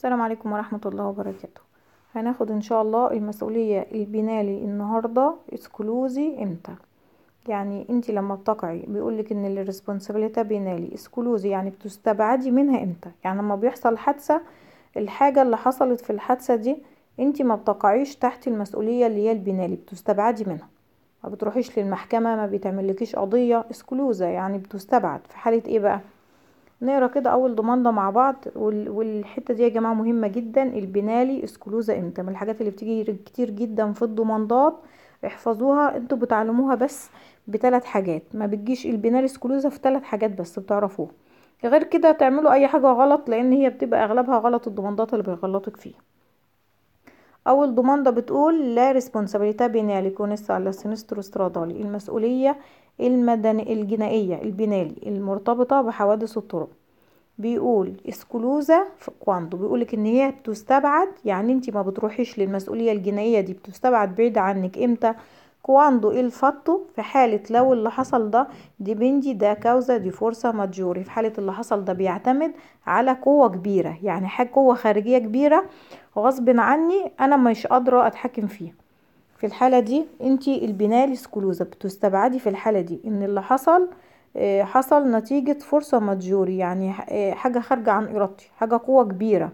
السلام عليكم ورحمة الله وبركاته هناخد ان شاء الله المسؤولية البنالي النهاردة اسكلوزي امتى يعني انت لما بتقعي بيقولك ان الريسبونسابيلتا بينالي اسكلوزي يعني بتستبعدي منها امتى يعني لما بيحصل حادثة الحاجة اللي حصلت في الحادثة دي انت ما بتقعيش تحت المسؤولية اللي هي البنالي بتستبعدي منها ما بتروحيش للمحكمة ما بيتعملكيش قضية اسكلوزة يعني بتستبعد في حالة ايه بقى نقرا كده اول ضمان ده مع بعض والحته دي يا جماعه مهمه جدا البنالي اسكلوزا امتى من الحاجات اللي بتيجي كتير جدا في الضماندات احفظوها انتوا بتعلموها بس بثلاث حاجات ما بتجيش البنالي اسكلوزا في ثلاث حاجات بس بتعرفوها غير كده تعملوا اي حاجه غلط لان هي بتبقى اغلبها غلط الضماندات اللي بيغلطك فيها اول ضمانده بتقول لا ريسبونسابيلتà بينالي كونessa على سينسترو استرادالي المسؤوليه المدني الجنائية البنالي المرتبطة بحوادث الطرق بيقول اسكلوزا في كواندو بيقولك ان هي بتستبعد يعني انت ما بتروحيش للمسؤولية الجنائية دي بتستبعد بعيد عنك امتى كواندو الفاتو في حالة لو اللي حصل ده دي بندي ده كوزا دي فرصة ماجوري في حالة اللي حصل ده بيعتمد على قوة كبيرة يعني حاجة قوة خارجية كبيرة غصب عني انا مش قادرة اتحكم فيها في الحالة دي انت البناء سكلوزة بتستبعدي في الحالة دي ان اللي حصل آه، حصل نتيجة فرصة ماجوري يعني آه، حاجة خارجة عن ارادتي حاجة قوة كبيرة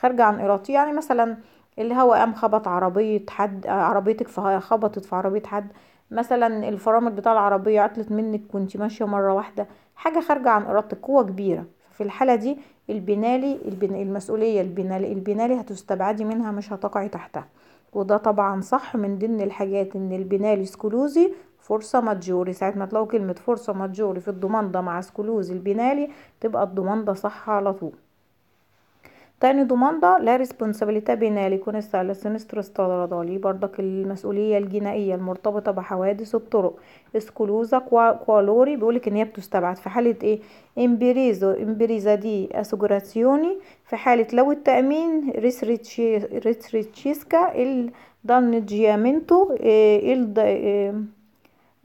خارجة عن ارادتي يعني مثلا الهواء قام خبط عربية حد آه، عربيتك خبطت في عربية حد مثلا الفرامل بتاع العربية عطلت منك كنت ماشية مرة واحدة حاجة خارجة عن ارادتك قوة كبيرة في الحالة دي البنالي المسؤولية البنالي, البنالي هتستبعدي منها مش هتقعي تحتها وده طبعا صح من ضمن الحاجات ان البنال سكولوزي فرصة ماجوري ساعة ما تلاقوا كلمة فرصة ماجوري في الضمان ده مع سكولوزي البنالي تبقى الضمان ده صح على طول تاني دوماندا لا ريسبونسابيلتي بينالي كون السينستر استرادالي برضك المسؤولية الجنائية المرتبطة بحوادث الطرق اسكولوزا كوالوري بيقولك ان هي بتستبعد في حالة ايه امبريزو امبريزا دي اسوجراتيوني في حالة لو التأمين ريسريتشيسكا الدانجيامنتو إيه الد... إيه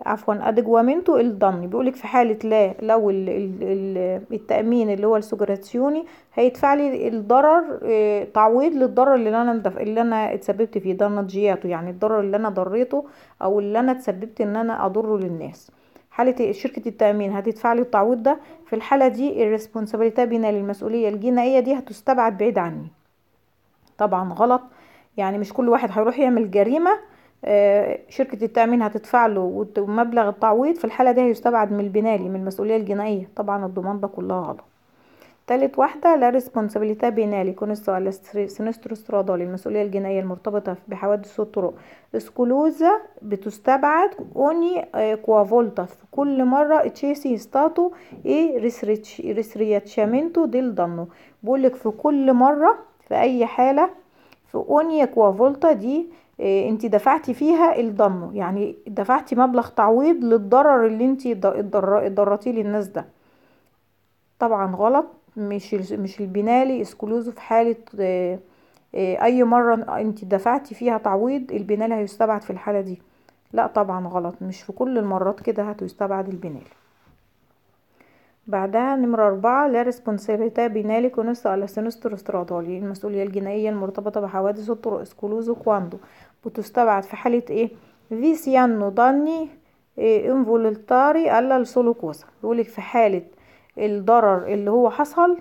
عفوا ادجوامنتو الضمني بيقولك في حالة لا لو الـ الـ التأمين اللي هو السجراتيوني هيدفع لي الضرر آه، تعويض للضرر اللي انا اندف... اللي انا اتسببت فيه ده نضجياته يعني الضرر اللي انا ضريته او اللي انا اتسببت ان انا اضره للناس حالة شركة التأمين هتدفع لي التعويض ده في الحالة دي الريسبونسابيلتي بينا للمسؤوليه الجنائية دي هتستبعد بعيد عني طبعا غلط يعني مش كل واحد هيروح يعمل جريمة آه، شركة التأمين هتدفع له مبلغ التعويض في الحالة دي هيستبعد من البنالي من المسؤولية الجنائية طبعا الضمان ده كلها غلط تالت واحدة لا ريسبونسابيليتا بينالي كونستو سينسترو سترادالي المسؤولية الجنائية المرتبطة بحوادث الطرق اسكولوزا بتستبعد اوني آه، كوافولتا في كل مرة تشيسي ستاتو اي ريسرياتشامنتو ديل ضنو بقولك في كل مرة في اي حالة في اوني كوافولتا دي آه، انت دفعتي فيها الضم يعني دفعتي مبلغ تعويض للضرر اللي انت اتضررتيه للناس ده طبعا غلط مش مش البنالي اسكلوزو في حاله آه، آه، اي مره انت دفعتي فيها تعويض البنالي هيستبعد في الحاله دي لا طبعا غلط مش في كل المرات كده هتستبعد البنالي بعدها نمرة أربعة لا ريسبونسابيتا بينالي ونص على سينستر استراتالي المسؤولية الجنائية المرتبطة بحوادث الطرق سكولوزو كواندو بتستبعد في حالة ايه في سيانو داني انفولتاري الا السولو كوسا بيقولك في حالة الضرر اللي هو حصل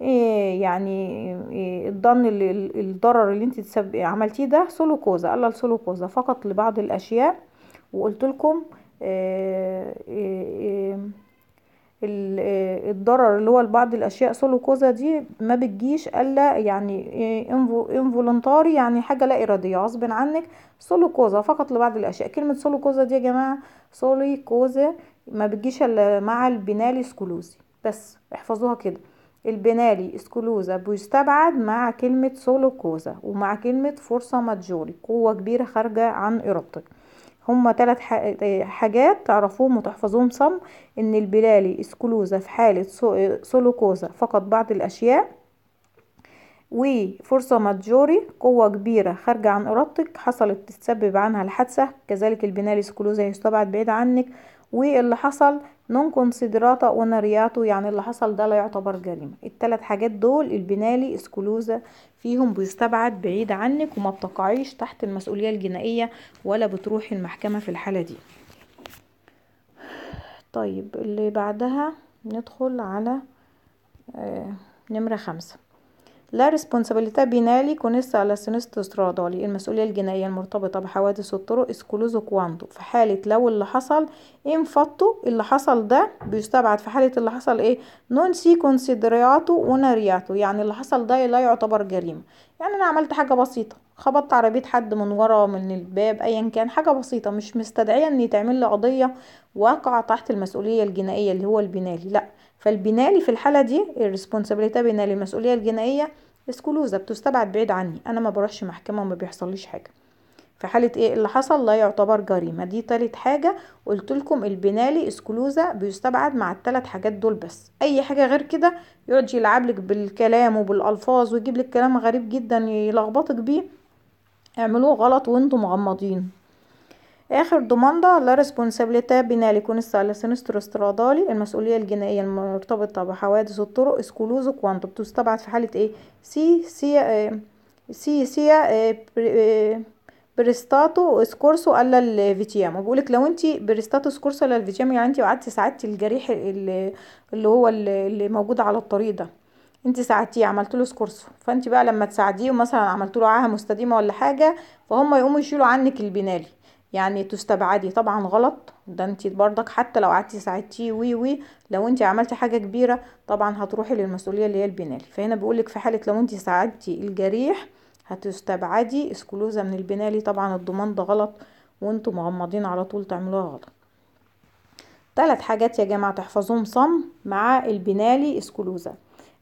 إيه يعني إيه الضن اللي الضرر اللي انت عملتيه ده سولوكوزا الا السولوكوزا فقط لبعض الاشياء وقلت لكم إيه, إيه، آه، الضرر اللي هو لبعض الاشياء سولوكوزا دي ما بتجيش الا يعني انفولنتاري آه، يعني حاجه لا اراديه غصب عنك سولوكوزا فقط لبعض الاشياء كلمه سولوكوزا دي يا جماعه سوليكوزا ما بتجيش الا مع البنالي سكولوزي بس احفظوها كده البنالي اسكولوزا بيستبعد مع كلمة سولوكوزا ومع كلمة فرصة ماجوري قوة كبيرة خارجة عن إرادتك هما تلات حاجات تعرفوهم وتحفظوهم صم ان البلالي اسكلوزا في حالة سولوكوزا فقط بعض الاشياء وفرصة ماجوري قوة كبيرة خارجة عن إرادتك حصلت تتسبب عنها الحادثة كذلك البنالي سكلوزا يستبعد بعيد عنك واللي حصل نون كونسيدراتا ونارياتو يعني اللي حصل ده لا يعتبر جريمة التلات حاجات دول البنالي اسكولوزا فيهم بيستبعد بعيد عنك وما بتقعيش تحت المسؤولية الجنائية ولا بتروحي المحكمة في الحالة دي طيب اللي بعدها ندخل على آه، نمرة خمسة لا ريسبونسابيلتا بينالي كونيس على سينستو stradale المسؤولية الجنائية المرتبطة بحوادث الطرق اسكلوزو كوانتو في حالة لو اللي حصل انفضتو اللي حصل ده بيستبعد في حالة اللي حصل ايه نون سي كونسيدرياتو ونارياتو يعني اللي حصل ده لا يعتبر جريمة يعني انا عملت حاجة بسيطة خبطت عربية حد من ورا من الباب ايا كان حاجة بسيطة مش مستدعية ان تعمل لي قضية واقعة تحت المسؤولية الجنائية اللي هو البنالي لأ فالبنالي في الحالة دي الريسبونسابيلتي بنالي المسؤولية الجنائية اسكولوزا بتستبعد بعيد عني انا ما بروحش محكمة وما بيحصليش حاجة في حالة ايه اللي حصل لا يعتبر جريمة دي تالت حاجة قلت لكم البنالي اسكولوزا بيستبعد مع التلات حاجات دول بس اي حاجة غير كده يقعد يلعب لك بالكلام وبالالفاظ ويجيب لك كلام غريب جدا يلخبطك بيه اعملوه غلط وانتم مغمضين آخر ضمانده لا ريسبونسابيلتا ليكون السينسترو استرادالي المسؤولية الجنائية المرتبطة بحوادث الطرق اسكولوزو كوانتو بتستبعد في حالة ايه سي سي سي سي بريستاتو سكورسو الا الفيتيامو بيقولك لو انت بريستاتو سكورسو الا الفيتيامو يعني انت وقعدتي ساعدتي الجريح اللي هو اللي موجود على الطريق ده انت ساعدتيه عملت له سكورسو فانت بقى لما تساعديه مثلا عملت له عاهه مستديمه ولا حاجه فهم يقوموا يشيلوا عنك البنالي يعني تستبعدي طبعا غلط ده انت برضك حتى لو قعدتي ساعدتيه وي وي لو انت عملتي حاجه كبيره طبعا هتروحي للمسؤوليه اللي هي البنالي فهنا لك في حاله لو انت ساعدتي الجريح هتستبعدي اسكلوزا من البنالي طبعا الضمان ده غلط وانتم مغمضين على طول تعملوها غلط ثلاث حاجات يا جماعه تحفظوهم صم مع البنالي اسكلوزا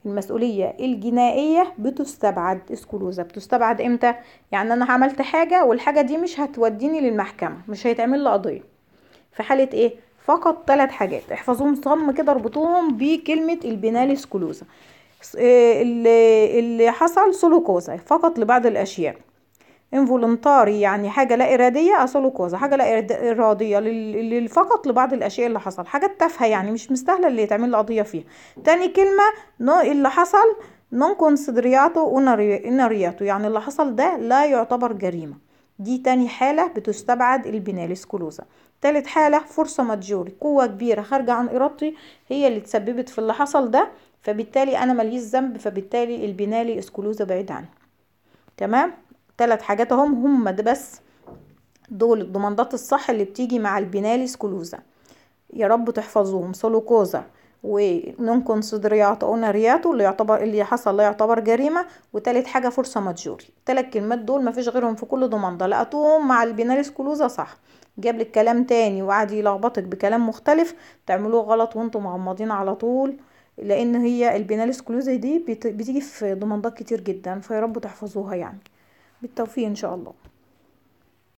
المسؤولية الجنائية بتستبعد اسكلوزا بتستبعد امتى؟ يعني انا عملت حاجة والحاجة دي مش هتوديني للمحكمة مش هيتعمل لي قضية في حالة ايه؟ فقط ثلاث حاجات احفظوهم صم كده اربطوهم بكلمة البنال اسكلوزا آه، اللي حصل سولوكوزا فقط لبعض الاشياء انفولنتاري يعني حاجه لا اراديه اصله كوزا حاجه لا اراديه فقط لبعض الاشياء اللي حصل حاجه تافهه يعني مش مستاهله اللي يتعمل له قضيه فيها تاني كلمه نو اللي حصل نون كونسيدرياتو انارياتو يعني اللي حصل ده لا يعتبر جريمه دي تاني حالة بتستبعد البناليس كولوزا تالت حالة فرصة ماجوري قوة كبيرة خارجة عن إرادتي هي اللي تسببت في اللي حصل ده فبالتالي أنا ماليش ذنب فبالتالي البنالي اسكولوزا بعيد عنه تمام ثلاث حاجات اهم هم بس دول الضمندات الصح اللي بتيجي مع البيناليس كلوزا يا رب تحفظوهم سولوكوزا ونون كونسيدرياتو اونارياتو اللي يعتبر اللي حصل لا يعتبر جريمه وتالت حاجه فرصه ماجوري ثلاث كلمات دول مفيش غيرهم في كل ضمانده لقيتوهم مع البيناليس كلوزا صح جاب لك كلام تاني وقعد يلخبطك بكلام مختلف تعملوه غلط وانتوا مغمضين على طول لان هي البيناليس كلوزا دي بتيجي في ضماندات كتير جدا فيا رب تحفظوها يعني بالتوفيق إن شاء الله